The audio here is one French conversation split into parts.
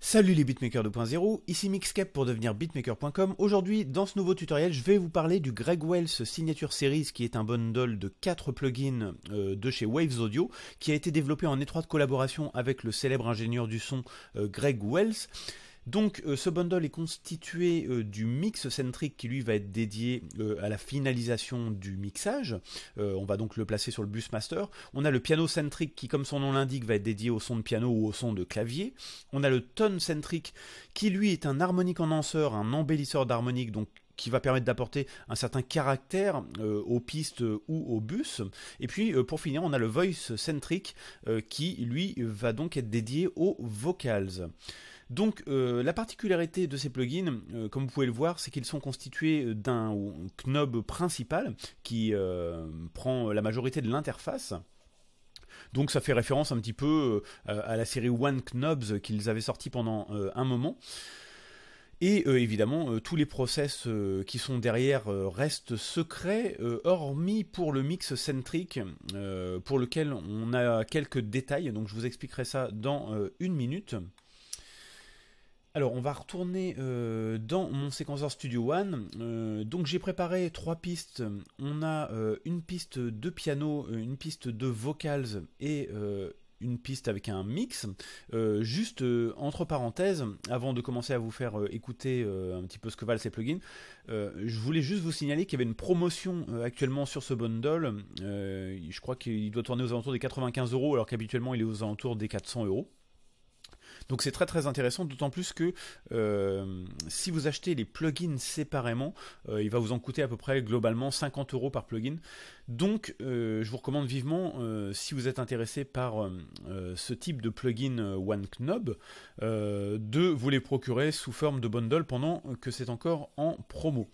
Salut les beatmakers 2.0, ici Mixcap pour devenir beatmaker.com. Aujourd'hui, dans ce nouveau tutoriel, je vais vous parler du Greg Wells Signature Series, qui est un bundle de 4 plugins euh, de chez Waves Audio, qui a été développé en étroite collaboration avec le célèbre ingénieur du son euh, Greg Wells. Donc euh, ce bundle est constitué euh, du mix centric qui lui va être dédié euh, à la finalisation du mixage. on va donc le placer sur le bus master. On a le piano centric qui comme son nom l'indique va être dédié au son de piano ou au son de clavier. On a le tone centric qui lui est un harmonique en danseur, un embellisseur d'harmonique donc qui va permettre d'apporter un certain caractère aux pistes ou aux bus. Et puis pour finir, on a le voice centric qui lui va donc être dédié aux vocals. Donc euh, la particularité de ces plugins, euh, comme vous pouvez le voir, c'est qu'ils sont constitués d'un knob principal qui euh, prend la majorité de l'interface. Donc ça fait référence un petit peu à la série One Knobs qu'ils avaient sorti pendant un moment. Et évidemment, tous les process qui sont derrière restent secrets, hormis pour le mix centric, pour lequel on a quelques détails, donc je vous expliquerai ça dans une minute. Alors on va retourner euh, dans mon séquenceur Studio One. Euh, donc j'ai préparé trois pistes. On a euh, une piste de piano, une piste de vocals et une piste avec un mix. juste entre parenthèses, avant de commencer à vous faire écouter un petit peu ce que valent ces plugins, je voulais juste vous signaler qu'il y avait une promotion actuellement sur ce bundle. je crois qu'il doit tourner aux alentours des 95 euros, alors qu'habituellement il est aux alentours des 400 euros. Donc c'est très très intéressant, d'autant plus que euh, si vous achetez les plugins séparément, euh, il va vous en coûter à peu près globalement 50 euros par plugin. Donc euh, je vous recommande vivement, si vous êtes intéressé par ce type de plugin One Knob, de vous les procurer sous forme de bundle pendant que c'est encore en promo.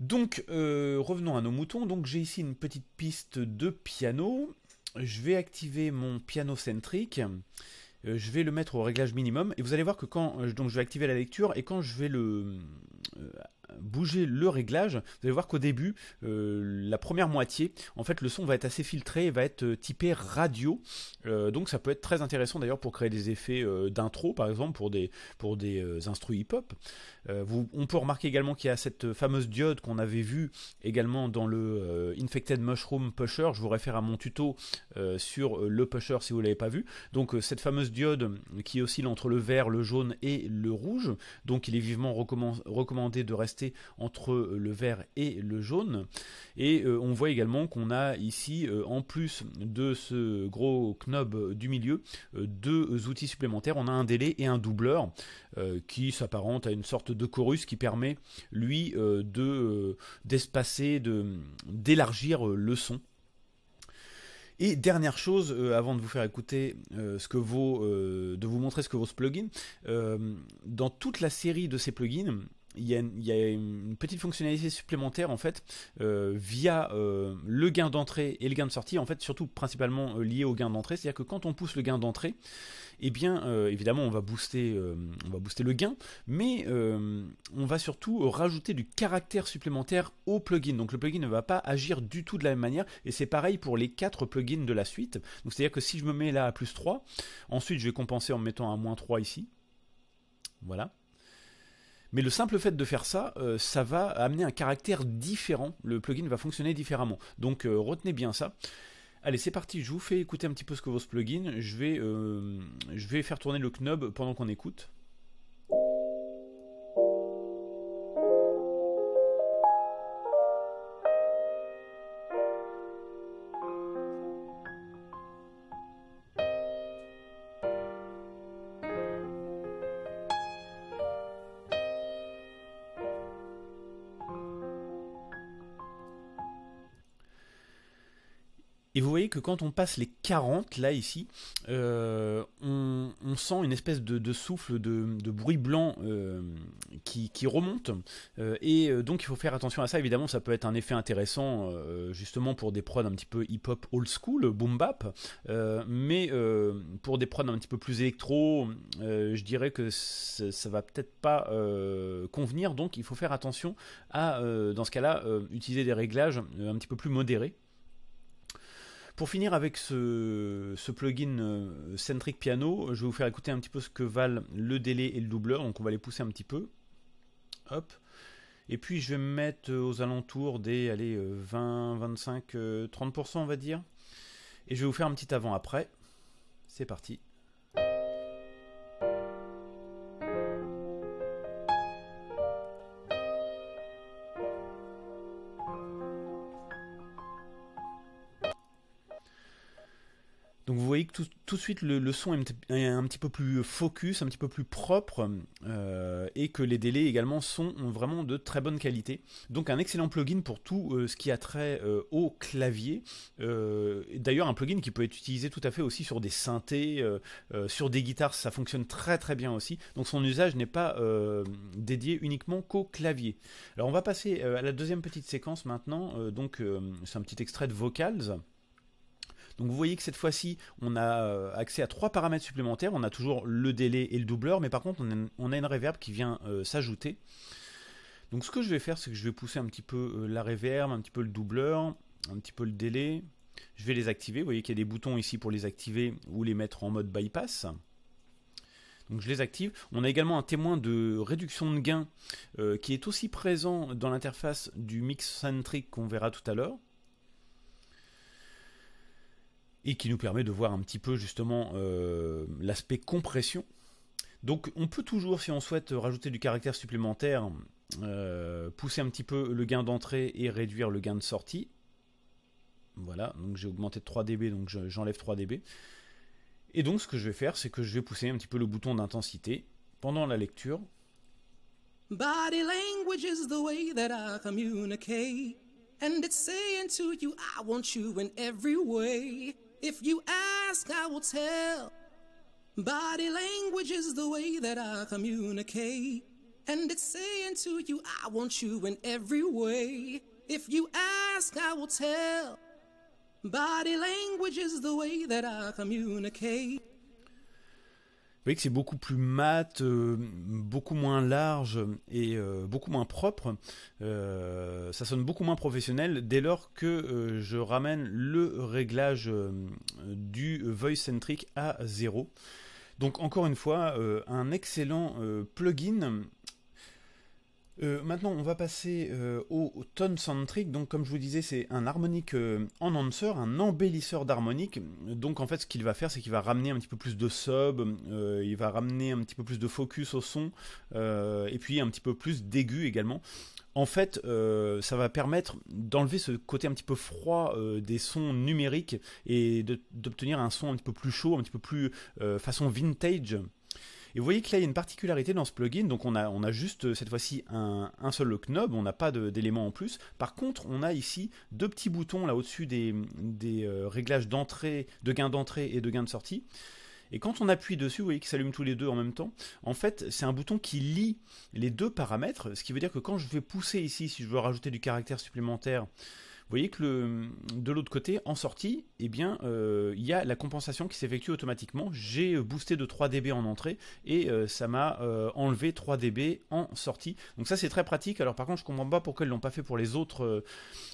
Donc revenons à nos moutons, donc j'ai ici une petite piste de piano, je vais activer mon piano centrique euh, je vais le mettre au réglage minimum et vous allez voir que quand euh, donc je vais activer la lecture et quand je vais le euh, bouger le réglage, vous allez voir qu'au début, euh, la première moitié, en fait, le son va être assez filtré, va être euh, typé radio. Euh, donc ça peut être très intéressant d'ailleurs pour créer des effets d'intro, par exemple, pour des, pour des hip-hop. on peut remarquer également qu'il y a cette fameuse diode qu'on avait vue également dans le Infected Mushroom Pusher. Je vous réfère à mon tuto sur le Pusher si vous ne l'avez pas vu. Donc cette fameuse diode qui oscille entre le vert, le jaune et le rouge. Donc il est vivement recommandé de rester entre euh, le vert et le jaune. Et euh, on voit également qu'on a ici, euh, en plus de ce gros knob du milieu, deux outils supplémentaires. On a un délai et un doubleur qui s'apparente à une sorte de chorus qui permet, lui, de d'espacer, de d'élargir le son. Et dernière chose, avant de vous faire écouter ce que vaut, de vous montrer ce que vaut ce plugin, dans toute la série de ces plugins, il y, a, une petite fonctionnalité supplémentaire en fait euh, via euh, le gain d'entrée et le gain de sortie en fait surtout principalement euh, lié au gain d'entrée c'est à dire que quand on pousse le gain d'entrée eh bien évidemment on va booster on va booster le gain mais on va surtout rajouter du caractère supplémentaire au plugin donc le plugin ne va pas agir du tout de la même manière et c'est pareil pour les quatre plugins de la suite donc c'est à dire que si je me mets là à plus 3 ensuite je vais compenser en me mettant à moins 3 ici voilà mais le simple fait de faire ça, euh, ça va amener un caractère différent. Le plugin va fonctionner différemment. Donc euh, retenez bien ça. Allez, c'est parti, je vous fais écouter un petit peu ce que vaut ce plugin. Je vais, euh, je vais faire tourner le knob pendant qu'on écoute. Et vous voyez que quand on passe les 40, là ici, euh, on, sent une espèce de, souffle de, bruit blanc euh, qui, remonte. Euh, et donc il faut faire attention à ça, évidemment ça peut être un effet intéressant justement pour des prods un petit peu hip-hop old school, boom bap, mais pour des prods un petit peu plus électro, je dirais que ça va peut-être pas convenir, donc il faut faire attention à, dans ce cas-là, utiliser des réglages un petit peu plus modérés pour finir avec ce, plugin euh, Centric Piano, je vais vous faire écouter un petit peu ce que valent le délai et le doubleur, donc on va les pousser un petit peu. Hop. Et puis je vais me mettre euh, aux alentours des 20, 25, 30% on va dire. Et je vais vous faire un petit avant-après. C'est parti. tout de suite le, son est un, petit peu plus focus, un petit peu plus propre, euh, et que les délais également sont vraiment de très bonne qualité. Donc un excellent plugin pour tout euh, ce qui a trait euh, au clavier. D'ailleurs un plugin qui peut être utilisé tout à fait aussi sur des synthés, sur des guitares, ça fonctionne très très bien aussi. Donc son usage n'est pas dédié uniquement qu'au clavier. Alors on va passer à la deuxième petite séquence maintenant. donc c'est un petit extrait de vocals. Donc vous voyez que cette fois-ci, on a euh, accès à trois paramètres supplémentaires. On a toujours le délai et le doubleur, mais par contre, on a une, réverb qui vient euh, s'ajouter. Donc ce que je vais faire, c'est que je vais pousser un petit peu euh, la reverb, un petit peu le doubleur, un petit peu le délai. Je vais les activer. Vous voyez qu'il y a des boutons ici pour les activer ou les mettre en mode bypass. Donc je les active. On a également un témoin de réduction de gain qui est aussi présent dans l'interface du mix centric qu'on verra tout à l'heure et qui nous permet de voir un petit peu justement euh, l'aspect compression. Donc on peut toujours, si on souhaite rajouter du caractère supplémentaire, euh, pousser un petit peu le gain d'entrée et réduire le gain de sortie. Voilà, donc j'ai augmenté de 3 dB, donc j'enlève 3 dB. Et donc ce que je vais faire, c'est que je vais pousser un petit peu le bouton d'intensité pendant la lecture. Body language is the way that I communicate. And it's saying to you, I want you in every way. If you ask, I will tell. Body language is the way that I communicate. And it's saying to you, I want you in every way. If you ask, I will tell. Body language is the way that I communicate. Vous voyez que c'est beaucoup plus mat, euh, beaucoup moins large et euh, beaucoup moins propre. Euh, ça sonne beaucoup moins professionnel dès lors que je ramène le réglage du voice centric à zéro. Donc encore une fois, un excellent plugin euh, maintenant, on va passer euh, au, tone centric. Donc, comme je vous disais, c'est un harmonique euh, en enhancer, un embellisseur d'harmonique. Donc, en fait, ce qu'il va faire, c'est qu'il va ramener un petit peu plus de sub, il va ramener un petit peu plus de focus au son, et puis un petit peu plus d'aigu également. En fait, ça va permettre d'enlever ce côté un petit peu froid des sons numériques et d'obtenir un son un petit peu plus chaud, un petit peu plus façon vintage. Et vous voyez que là, il y a une particularité dans ce plugin, donc on a, on a juste euh, cette fois-ci un, seul knob, on n'a pas d'éléments en plus. Par contre, on a ici deux petits boutons là au-dessus des, euh, réglages d'entrée, de gain d'entrée et de gain de sortie. Et quand on appuie dessus, vous voyez qu'ils s'allument tous les deux en même temps. En fait, c'est un bouton qui lie les deux paramètres, ce qui veut dire que quand je vais pousser ici, si je veux rajouter du caractère supplémentaire, vous voyez que le, de l'autre côté, en sortie, eh bien, euh, il y a la compensation qui s'effectue automatiquement. J'ai euh, boosté de 3 dB en entrée et euh, ça m'a enlevé 3 dB en sortie. Donc ça, c'est très pratique. Alors par contre, je comprends pas pourquoi ils l'ont pas fait pour les autres,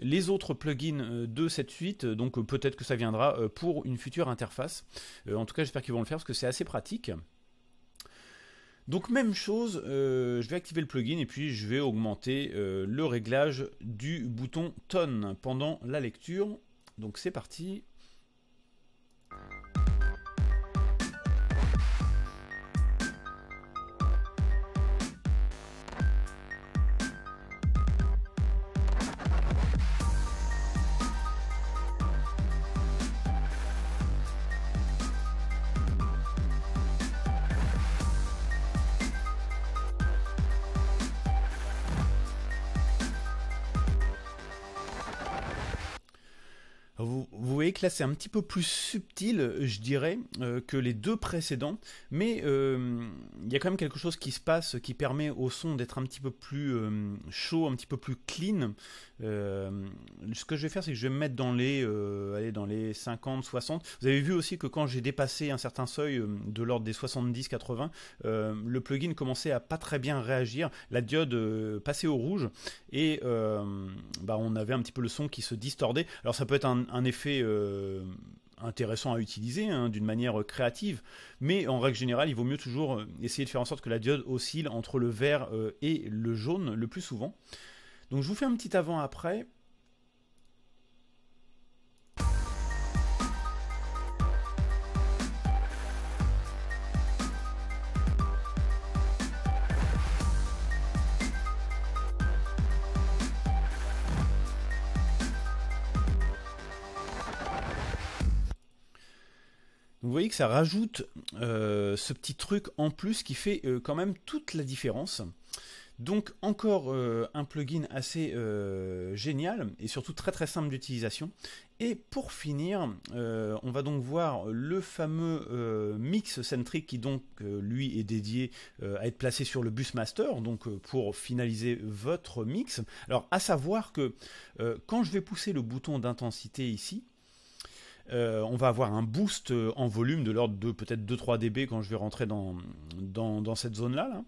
les autres plugins de cette suite. Donc peut-être que ça viendra pour une future interface. en tout cas, j'espère qu'ils vont le faire parce que c'est assez pratique. Donc même chose, euh, je vais activer le plugin et puis je vais augmenter euh, le réglage du bouton Tone pendant la lecture. Donc c'est parti, que là c'est un petit peu plus subtil, je dirais, euh, que les deux précédents, mais euh, il y a quand même quelque chose qui se passe qui permet au son d'être un petit peu plus euh, chaud, un petit peu plus clean. ce que je vais faire, c'est que je vais me mettre dans les, dans les 50, 60. Vous avez vu aussi que quand j'ai dépassé un certain seuil de l'ordre des 70, 80, le plugin commençait à pas très bien réagir, la diode passait au rouge et bah, on avait un petit peu le son qui se distordait. Alors ça peut être un effet euh, intéressant à utiliser hein, d'une manière créative, mais en règle générale, il vaut mieux toujours euh, essayer de faire en sorte que la diode oscille entre le vert euh, et le jaune le plus souvent. Donc je vous fais un petit avant-après Vous voyez que ça rajoute euh, ce petit truc en plus qui fait euh, quand même toute la différence. Donc encore euh, un plugin assez génial et surtout très très simple d'utilisation. Et pour finir, on va donc voir le fameux mix centric qui donc lui est dédié à être placé sur le bus master, donc pour finaliser votre mix. Alors à savoir que quand je vais pousser le bouton d'intensité ici, euh, on va avoir un boost euh, en volume de l'ordre de peut-être 2-3 dB quand je vais rentrer dans, dans, cette zone-là. là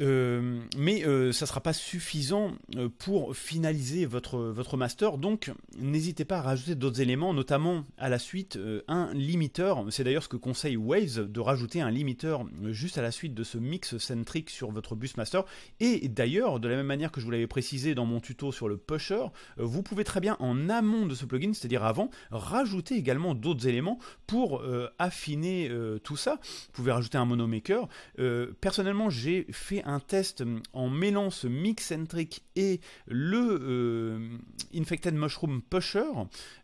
euh, mais euh, ça ne sera pas suffisant euh, pour finaliser votre, votre master, donc n'hésitez pas à rajouter d'autres éléments, notamment à la suite un limiteur. C'est d'ailleurs ce que conseille Waves de rajouter un limiteur juste à la suite de ce mix centric sur votre bus master. Et d'ailleurs, de la même manière que je vous l'avais précisé dans mon tuto sur le pusher, vous pouvez très bien en amont de ce plugin, c'est-à-dire avant, rajouter également d'autres éléments pour affiner tout ça. Vous pouvez rajouter un monomaker. personnellement, j'ai fait un un test hum, en mêlant ce mix-centric et le euh, Infected Mushroom Pusher,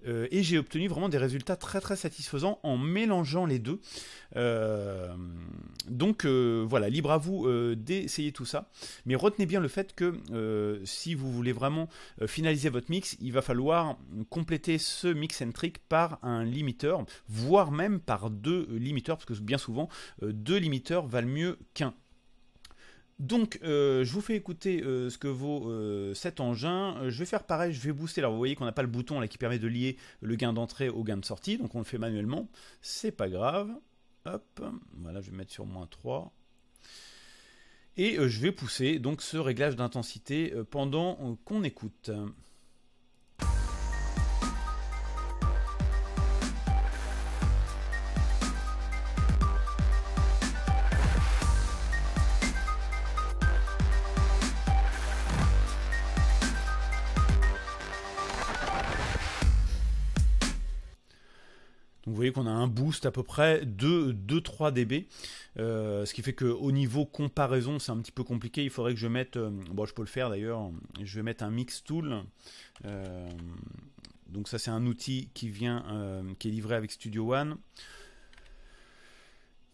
euh, et j'ai obtenu vraiment des résultats très très satisfaisants en mélangeant les deux. Euh, donc voilà, libre à vous d'essayer tout ça, mais retenez bien le fait que si vous voulez vraiment finaliser votre mix, il va falloir compléter ce mix-centric par un limiteur, voire même par deux limiteurs, parce que bien souvent, deux limiteurs valent mieux qu'un. Donc, euh, je vous fais écouter euh, ce que vaut euh, cet engin. je vais faire pareil, je vais booster. Alors, vous voyez qu'on n'a pas le bouton là qui permet de lier le gain d'entrée au gain de sortie, donc on le fait manuellement. C'est pas grave. Hop, voilà, je vais mettre sur moins 3. Et je vais pousser donc ce réglage d'intensité pendant qu'on écoute. vous voyez qu'on a un boost à peu près de 2-3 dB, euh, ce qui fait qu'au niveau comparaison, c'est un petit peu compliqué. Il faudrait que je mette, euh, bon, je peux le faire d'ailleurs, je vais mettre un mix tool. Euh, donc ça, c'est un outil qui vient, qui est livré avec Studio One.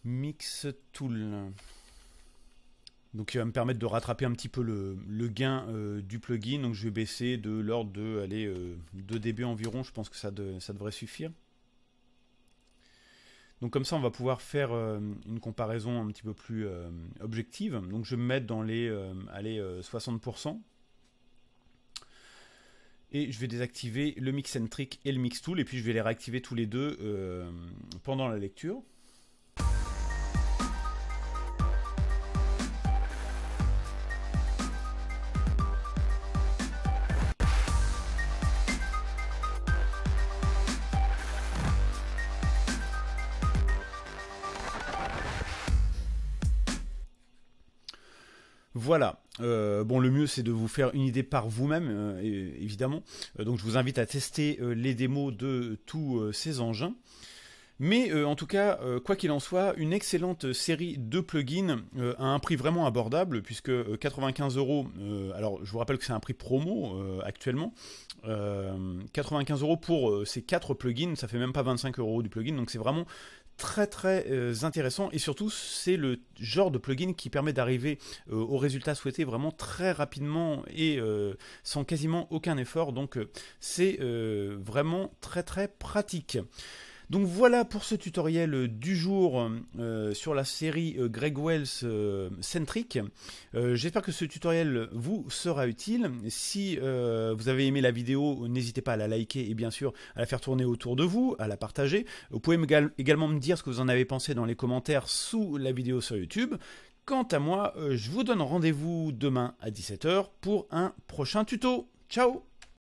Mix tool. Donc il va me permettre de rattraper un petit peu le, gain du plugin. Donc je vais baisser de l'ordre de 2 dB environ. Je pense que ça devrait suffire. Donc comme ça, on va pouvoir faire euh, une comparaison un petit peu plus euh, objective. Donc je vais me mettre dans les 60%. Euh, et je vais désactiver le mix et le mix tool, et puis je vais les réactiver tous les deux pendant la lecture. Voilà. Euh, bon, le mieux c'est de vous faire une idée par vous-même, euh, évidemment. Euh, donc je vous invite à tester les démos de tous ces engins. Mais en tout cas, quoi qu'il en soit, une excellente série de plugins à un prix vraiment abordable, puisque 95 euros, alors je vous rappelle que c'est un prix promo actuellement, 95 euros pour ces 4 plugins, ça fait même pas 25 euros du plugin, donc c'est vraiment très très euh, intéressant et surtout c'est le genre de plugin qui permet d'arriver au euh, aux résultats souhaités vraiment très rapidement et euh, sans quasiment aucun effort donc c'est vraiment très très pratique. Donc voilà pour ce tutoriel euh, du jour euh, sur la série euh, Greg Wells Centric. J'espère que ce tutoriel vous sera utile. Si vous avez aimé la vidéo, n'hésitez pas à la liker et bien sûr à la faire tourner autour de vous, à la partager. Vous pouvez également me dire ce que vous en avez pensé dans les commentaires sous la vidéo sur YouTube. Quant à moi, je vous donne rendez-vous demain à 17h pour un prochain tuto. Ciao